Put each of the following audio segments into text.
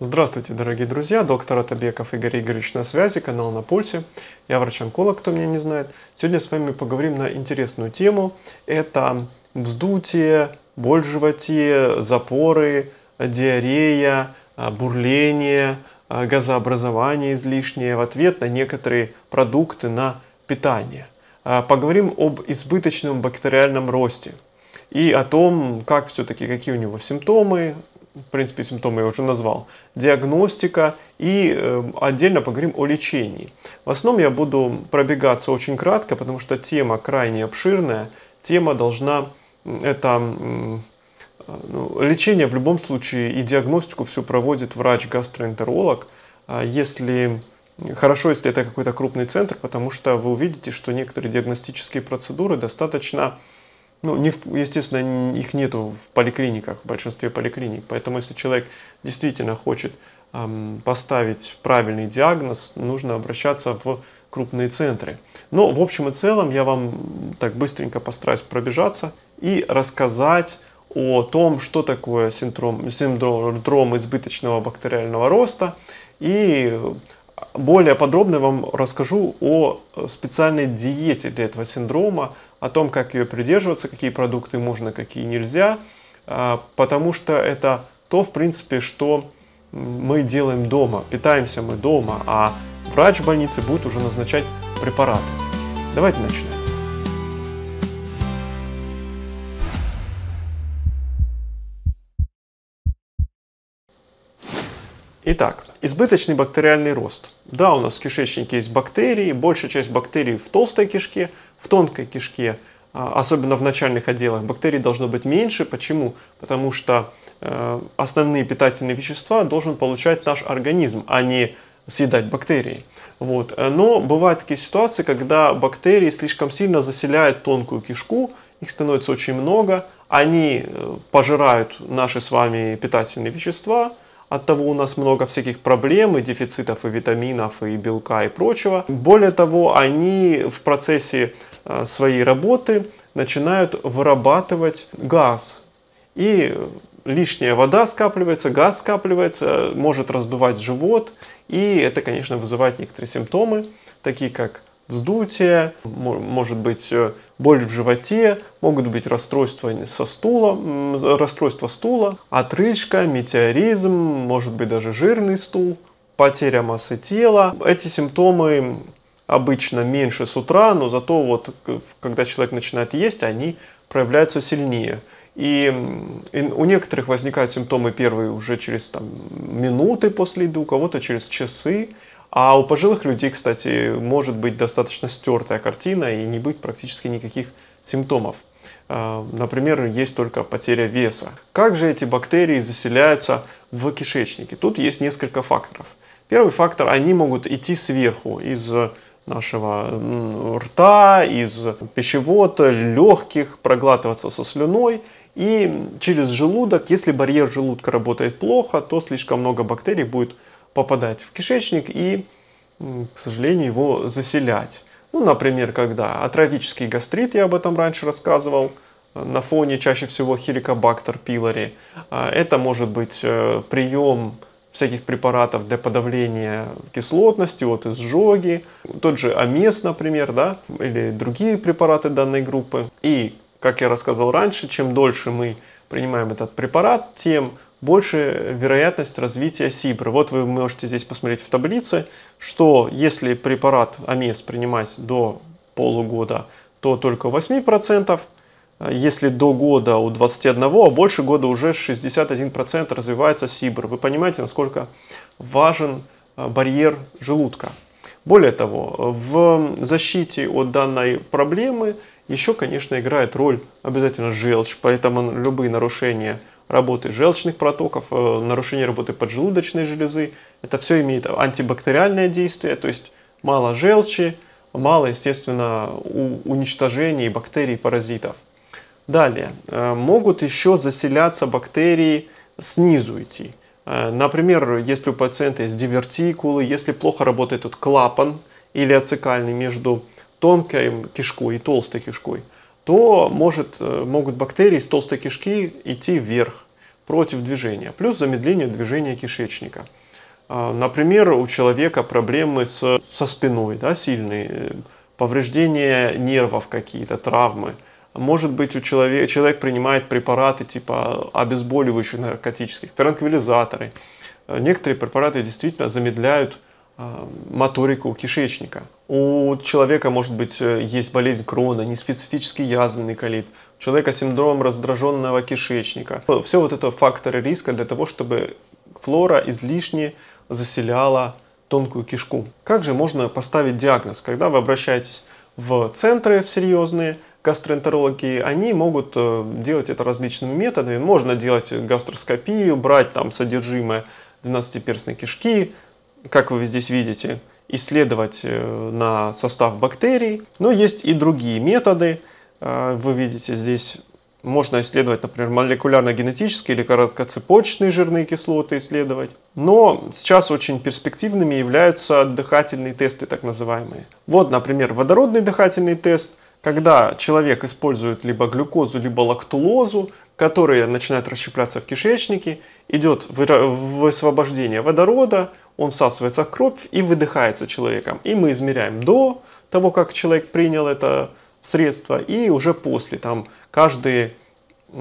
Здравствуйте, дорогие друзья! Доктор Атабеков Игорь Игоревич на связи, канал «На пульсе». Я врач-онколог, кто меня не знает. Сегодня с вами поговорим на интересную тему. Это вздутие, боль в животе, запоры, диарея, а, бурление, а, газообразование излишнее в ответ на некоторые продукты, на питание. А, поговорим об избыточном бактериальном росте и о том, как все-таки, какие у него симптомы, в принципе, симптомы я уже назвал, диагностика и э, отдельно поговорим о лечении. В основном я буду пробегаться очень кратко, потому что тема крайне обширная, тема должна, это э, ну, лечение в любом случае и диагностику все проводит врач-гастроэнтеролог, а если Хорошо, если это какой-то крупный центр, потому что вы увидите, что некоторые диагностические процедуры достаточно ну, не, естественно, их нету в поликлиниках, в большинстве поликлиник. Поэтому, если человек действительно хочет эм, поставить правильный диагноз, нужно обращаться в крупные центры. Но, в общем и целом, я вам так быстренько постараюсь пробежаться и рассказать о том, что такое синдром, синдром избыточного бактериального роста. И более подробно вам расскажу о специальной диете для этого синдрома, о том, как ее придерживаться, какие продукты можно, какие нельзя, а, потому что это то, в принципе, что мы делаем дома, питаемся мы дома, а врач в больнице будет уже назначать препараты. Давайте начинать. Итак, избыточный бактериальный рост. Да, у нас в кишечнике есть бактерии, большая часть бактерий в толстой кишке, в тонкой кишке, а, особенно в начальных отделах, бактерий должно быть меньше. Почему? Потому что э, основные питательные вещества должен получать наш организм, а не съедать бактерии. Вот. Но бывают такие ситуации, когда бактерии слишком сильно заселяют тонкую кишку, их становится очень много, они э, пожирают наши с вами питательные вещества – от того у нас много всяких проблем и дефицитов и витаминов и белка и прочего. Более того, они в процессе э, своей работы начинают вырабатывать газ. И лишняя вода скапливается, газ скапливается, может раздувать живот. И это, конечно, вызывает некоторые симптомы, такие как вздутие, может быть э, боль в животе, могут быть расстройства со стула, расстройство стула, отрыжка, метеоризм, может быть даже жирный стул, потеря массы тела. Эти симптомы обычно меньше с утра, но зато вот когда человек начинает есть, они проявляются сильнее. И у некоторых возникают симптомы первые уже через там, минуты после еды, у кого-то через часы. А у пожилых людей, кстати, может быть достаточно стертая картина и не быть практически никаких симптомов. А, например, есть только потеря веса. Как же эти бактерии заселяются в кишечнике? Тут есть несколько факторов. Первый фактор, они могут идти сверху, из нашего рта, из пищевода, легких, проглатываться со слюной и через желудок. Если барьер желудка работает плохо, то слишком много бактерий будет попадать в кишечник и, к сожалению, его заселять. Ну, например, когда атрофический гастрит, я об этом раньше рассказывал, э, на фоне чаще всего хеликобактер пилори. А, это может быть э, прием всяких препаратов для подавления кислотности, от изжоги, тот же амес, например, да, или другие препараты данной группы. И, как я рассказал раньше, чем дольше мы принимаем этот препарат, тем больше вероятность развития СИБРа. Вот вы можете здесь посмотреть в таблице, что если препарат АМЕС принимать до полугода, то только 8%, если до года у 21, а больше года уже 61% развивается СИБР. Вы понимаете, насколько важен э, барьер желудка. Более того, в защите от данной проблемы еще, конечно, играет роль обязательно желчь, поэтому любые нарушения – работы желчных протоков, э, нарушение работы поджелудочной железы. Это все имеет антибактериальное действие, то есть мало желчи, мало, естественно, уничтожений бактерий паразитов. Далее, э, могут еще заселяться бактерии снизу идти. Э, например, если у пациента есть дивертикулы, если плохо работает этот клапан или ацикальный между тонкой кишкой и толстой кишкой – то может, э, могут бактерии с толстой кишки идти вверх против движения, плюс замедление движения кишечника. А, например, у человека проблемы с, со спиной да, сильные, э, повреждения нервов какие-то, травмы. Может быть, у человека, человек принимает препараты типа обезболивающих наркотических, транквилизаторы. Э, некоторые препараты действительно замедляют Э, моторику кишечника. У человека, может быть, э, есть болезнь крона, неспецифический язвенный колит, у человека синдром раздраженного кишечника. Э, Все вот это факторы риска для того, чтобы флора излишне заселяла тонкую кишку. Как же можно поставить диагноз? Когда вы обращаетесь в центры в серьезные, гастроэнтерологи, они могут делать это различными методами. Можно делать гастроскопию, брать там содержимое 12-перстной кишки, как вы здесь видите, исследовать э, на состав бактерий. Но есть и другие методы. Э, вы видите здесь можно исследовать, например, молекулярно-генетические или короткоцепочные жирные кислоты исследовать. Но сейчас очень перспективными являются дыхательные тесты, так называемые. Вот, например, водородный дыхательный тест, когда человек использует либо глюкозу, либо лактулозу, которые начинают расщепляться в кишечнике, идет высвобождение водорода, он всасывается в кровь и выдыхается человеком. И мы измеряем до того, как человек принял это средство, и уже после, там, каждый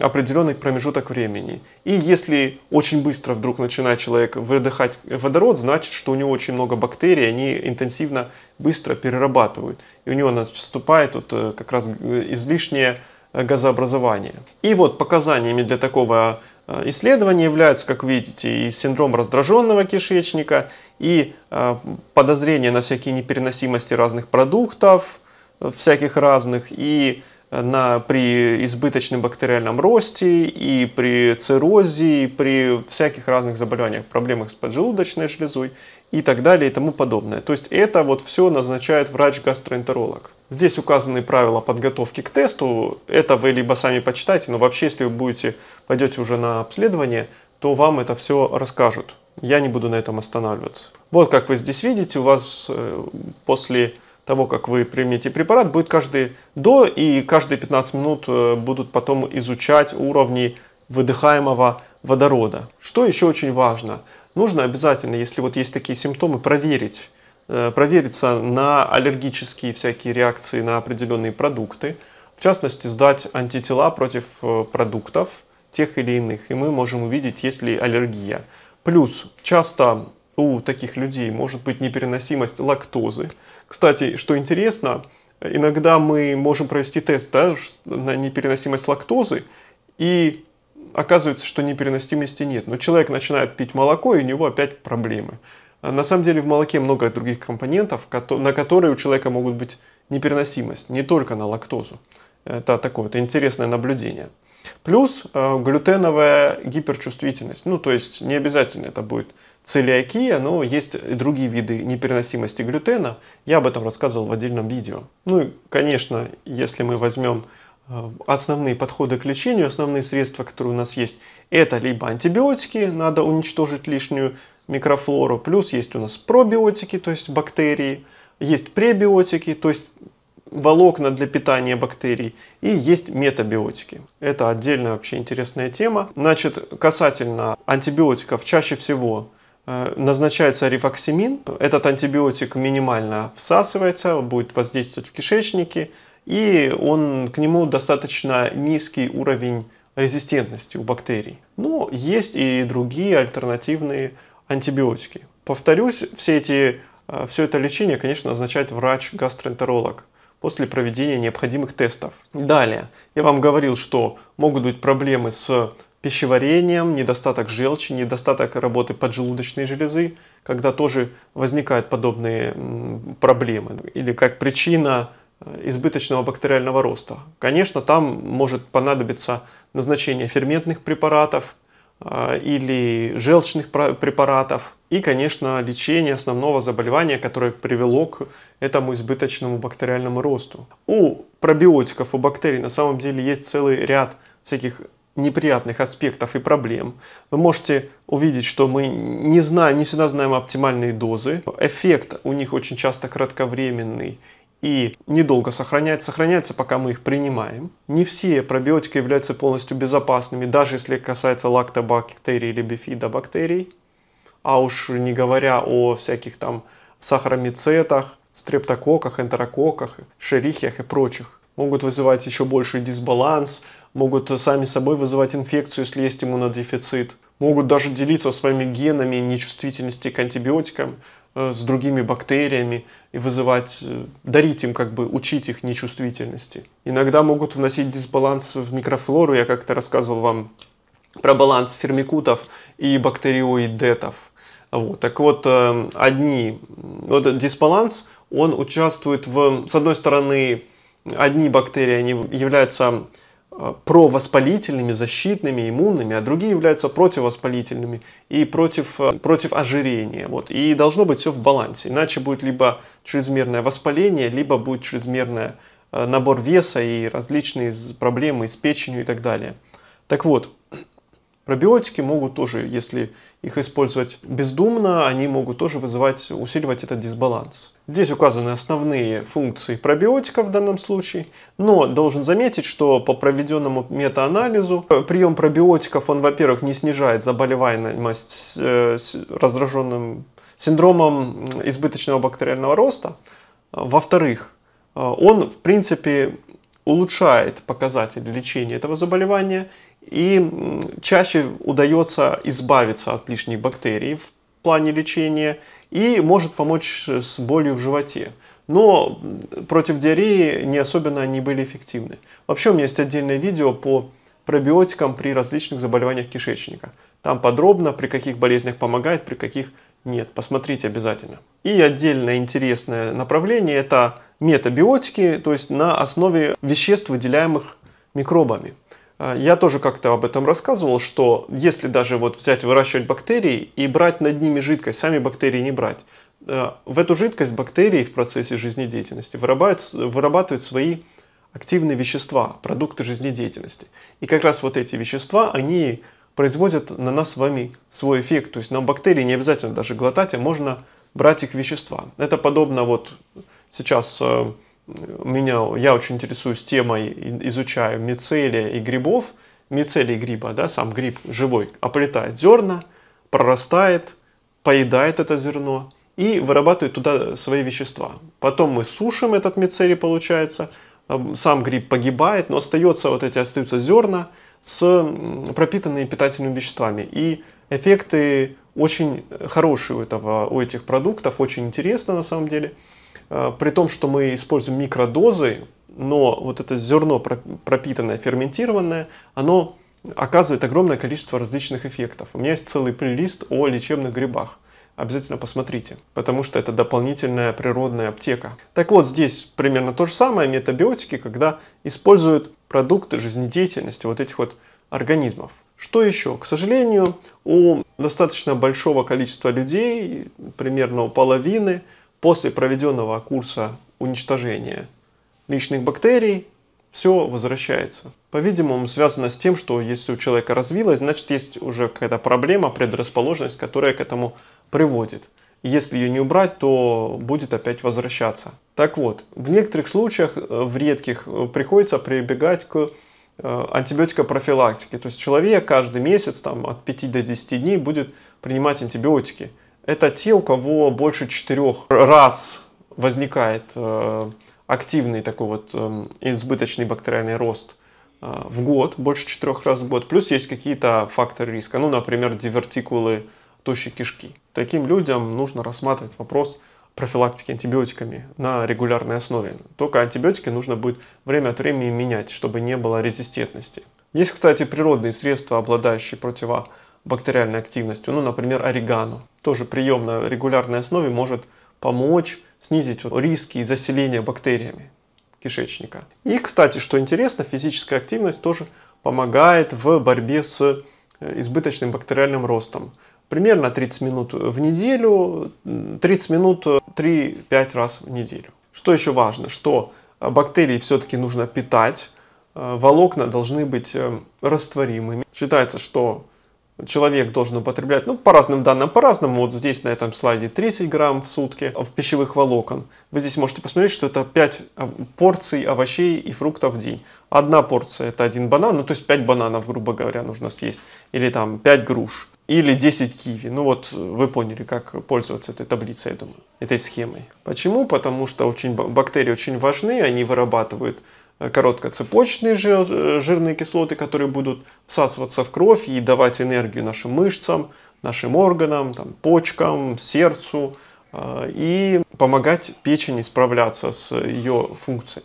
определенный промежуток времени. И если очень быстро вдруг начинает человек выдыхать водород, значит, что у него очень много бактерий, они интенсивно быстро перерабатывают. И у него наступает вот э, как раз э, излишнее э, газообразование. И вот показаниями для такого Э, Исследования являются, как видите, и синдром раздраженного кишечника, и э, подозрение на всякие непереносимости разных продуктов, э, всяких разных, и на, при избыточном бактериальном росте, и при циррозе, и при всяких разных заболеваниях, проблемах с поджелудочной железой и так далее и тому подобное. То есть это вот все назначает врач-гастроэнтеролог. Здесь указаны правила подготовки к тесту. Это вы либо сами почитайте, но вообще, если вы будете, пойдете уже на обследование, то вам это все расскажут. Я не буду на этом останавливаться. Вот как вы здесь видите, у вас э, после того, как вы примете препарат, будет каждый до и каждые 15 минут э, будут потом изучать уровни выдыхаемого водорода. Что еще очень важно? Нужно обязательно, если вот есть такие симптомы, проверить, Э, провериться на аллергические всякие реакции на определенные продукты, в частности, сдать антитела против э, продуктов тех или иных, и мы можем увидеть, есть ли аллергия. Плюс часто у таких людей может быть непереносимость лактозы. Кстати, что интересно, иногда мы можем провести тест да, на непереносимость лактозы, и оказывается, что непереносимости нет. Но человек начинает пить молоко, и у него опять проблемы. А на самом деле в молоке много других компонентов, на которые у человека могут быть непереносимость, не только на лактозу. Это такое это интересное наблюдение. Плюс э, глютеновая гиперчувствительность. Ну, то есть не обязательно это будет целиакия, но есть и другие виды непереносимости глютена. Я об этом рассказывал в отдельном видео. Ну и, конечно, если мы возьмем э, основные подходы к лечению, основные средства, которые у нас есть, это либо антибиотики, надо уничтожить лишнюю микрофлору, плюс есть у нас пробиотики, то есть бактерии, есть пребиотики, то есть волокна для питания бактерий, и есть метабиотики. Это отдельная вообще интересная тема. Значит, касательно антибиотиков, чаще всего э, назначается рифоксимин. Этот антибиотик минимально всасывается, будет воздействовать в кишечнике, и он, к нему достаточно низкий уровень резистентности у бактерий. Но ну, есть и другие альтернативные антибиотики. Повторюсь, все эти, э, все это лечение, конечно, означает врач-гастроэнтеролог после проведения необходимых тестов. Далее, я вам говорил, что могут быть проблемы с пищеварением, недостаток желчи, недостаток работы поджелудочной железы, когда тоже возникают подобные проблемы или как причина э, избыточного бактериального роста. Конечно, там может понадобиться назначение ферментных препаратов, а, или желчных препаратов. И, конечно, лечение основного заболевания, которое привело к этому избыточному бактериальному росту. У пробиотиков, у бактерий на самом деле есть целый ряд всяких неприятных аспектов и проблем. Вы можете увидеть, что мы не знаем, не всегда знаем оптимальные дозы. Эффект у них очень часто кратковременный и недолго сохраняется, сохраняется, пока мы их принимаем. Не все пробиотики являются полностью безопасными, даже если касается лактобактерий или бифидобактерий. А уж не говоря о всяких там сахаромицетах, стрептококках, энтерококках, шерихиях и прочих. Могут вызывать еще больший дисбаланс, могут сами собой вызывать инфекцию, если есть иммунодефицит. Могут даже делиться своими генами нечувствительности к антибиотикам, Э, с другими бактериями и вызывать, э, дарить им как бы, учить их нечувствительности. Иногда могут вносить дисбаланс в микрофлору. Я как-то рассказывал вам про баланс фермикутов и бактериоидетов. Вот. Так вот, э, одни, вот этот дисбаланс, он участвует в, с одной стороны, одни бактерии, они являются провоспалительными, защитными, иммунными, а другие являются противовоспалительными и против, э, против ожирения. Вот. И должно быть все в балансе, иначе будет либо чрезмерное воспаление, либо будет чрезмерный э, набор веса и различные проблемы с печенью и так далее. Так вот, Пробиотики могут тоже, если их использовать бездумно, они могут тоже вызывать, усиливать этот дисбаланс. Здесь указаны основные функции пробиотиков в данном случае, но должен заметить, что по проведенному метаанализу э, прием пробиотиков, он, во-первых, не снижает заболеваемость с э, раздраженным синдромом избыточного бактериального роста. А, во-вторых, э, он, в принципе, улучшает показатели лечения этого заболевания – и чаще удается избавиться от лишней бактерии в плане лечения и может помочь э, с болью в животе. Но против диареи не особенно они были эффективны. Вообще у меня есть отдельное видео по пробиотикам при различных заболеваниях кишечника. Там подробно, при каких болезнях помогает, при каких нет. Посмотрите обязательно. И отдельное интересное направление – это метабиотики, то есть на основе веществ, выделяемых микробами. А, я тоже как-то об этом рассказывал, что если даже вот взять, выращивать бактерии и брать над ними жидкость, сами бактерии не брать, э, в эту жидкость бактерии в процессе жизнедеятельности вырабатывают, вырабатывают свои активные вещества, продукты жизнедеятельности. И как раз вот эти вещества, они производят на нас с вами свой эффект. То есть нам бактерии не обязательно даже глотать, а можно брать их вещества. Это подобно вот сейчас э, меня, я очень интересуюсь темой, изучаю мицелия и грибов. Мицелий гриба, да, сам гриб живой, оплетает зерна, прорастает, поедает это зерно и вырабатывает туда свои вещества. Потом мы сушим этот мицелий, получается, сам гриб погибает, но остается вот эти остаются зерна с пропитанные питательными веществами. И эффекты очень хорошие у, этого, у этих продуктов, очень интересно на самом деле. Э, при том, что мы используем микродозы, но вот это зерно пропитанное, ферментированное, оно оказывает огромное количество различных эффектов. У меня есть целый плейлист о лечебных грибах. Обязательно посмотрите, потому что это дополнительная природная аптека. Так вот, здесь примерно то же самое, метабиотики, когда используют продукты жизнедеятельности вот этих вот организмов. Что еще? К сожалению, у достаточно большого количества людей, примерно у половины, После проведенного курса уничтожения личных бактерий все возвращается. По-видимому, связано с тем, что если у человека развилась, значит есть уже какая-то проблема, предрасположенность, которая к этому приводит. если ее не убрать, то будет опять возвращаться. Так вот, в некоторых случаях, э, в редких, э, приходится прибегать к э, антибиотикопрофилактике. То есть человек каждый месяц там, от 5 до 10 дней будет принимать антибиотики это те, у кого больше четырех раз возникает э, активный такой вот эм, избыточный бактериальный рост э, в год, больше четырех раз в год. Плюс есть какие-то факторы риска, ну, например, дивертикулы тощей кишки. Таким людям нужно рассматривать вопрос профилактики антибиотиками на регулярной основе. Только антибиотики нужно будет время от времени менять, чтобы не было резистентности. Есть, кстати, природные средства, обладающие противоактивными бактериальной активностью, ну, например, орегано. Тоже прием на регулярной основе может помочь снизить риски заселения бактериями кишечника. И, кстати, что интересно, физическая активность тоже помогает в борьбе с э, избыточным бактериальным ростом. Примерно 30 минут в неделю, 30 минут 3-5 э, раз в неделю. Что еще важно, что э, бактерии все-таки нужно питать, волокна должны быть растворимыми. Считается, что человек должен употреблять, ну, по разным данным, по-разному. Вот здесь на этом слайде 30 грамм в сутки в пищевых волокон. Вы здесь можете посмотреть, что это 5 а, порций овощей и фруктов в день. Одна порция – это один банан, ну, то есть 5 бананов, грубо говоря, нужно съесть. Или там 5 груш, или 10 киви. Ну, вот вы поняли, как пользоваться этой таблицей, я думаю, этой схемой. Почему? Потому что очень, бактерии очень важны, они вырабатывают короткоцепочные э, жирные кислоты, которые будут всасываться в кровь и давать энергию нашим мышцам, нашим органам, там, почкам, сердцу э, и помогать печени справляться с ее функцией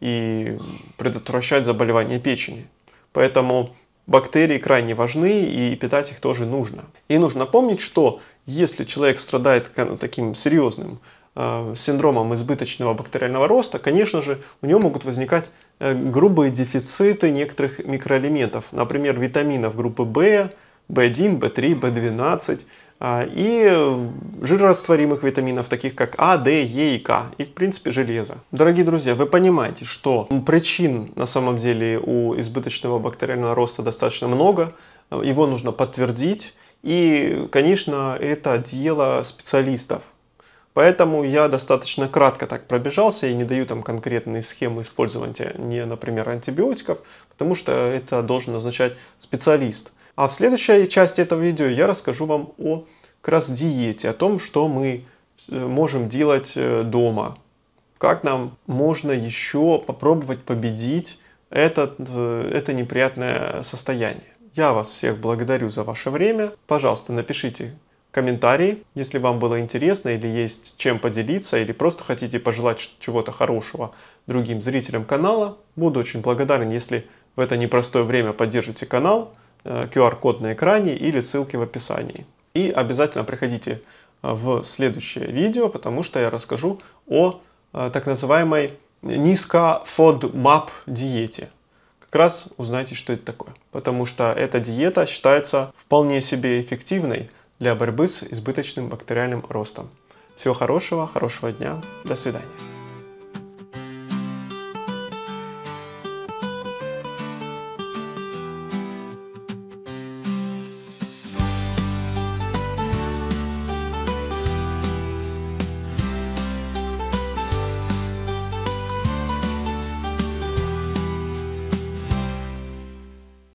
и предотвращать заболевания печени. Поэтому бактерии крайне важны и питать их тоже нужно. И нужно помнить, что если человек страдает таким серьезным Э, синдромом избыточного бактериального роста, конечно же, у него могут возникать э, грубые дефициты некоторых микроэлементов, например, витаминов группы В, В1, В3, В12 и э, жирорастворимых витаминов, таких как А, Д, Е и К, и, в принципе, железо. Дорогие друзья, вы понимаете, что причин на самом деле у избыточного бактериального роста достаточно много, его нужно подтвердить, и, конечно, это дело специалистов. Поэтому я достаточно кратко так пробежался и не даю там конкретные схемы использования, э, не, например, антибиотиков, потому что это должен назначать специалист. А в следующей части этого видео я расскажу вам о как раз диете, о том, что мы э, можем делать э, дома, как нам можно еще попробовать победить этот, это неприятное состояние. Я вас всех благодарю за ваше время. Пожалуйста, напишите комментарии, если вам было интересно или есть чем поделиться, или просто хотите пожелать чего-то хорошего другим зрителям канала. Буду очень благодарен, если в это непростое время поддержите канал, QR-код э, на экране или ссылки в описании. И обязательно приходите э, в следующее видео, потому что я расскажу о э, так называемой низкофодмап диете. Как раз узнаете, что это такое. Потому что эта диета считается вполне себе эффективной – для борьбы с избыточным бактериальным ростом. Всего хорошего, хорошего дня, до свидания.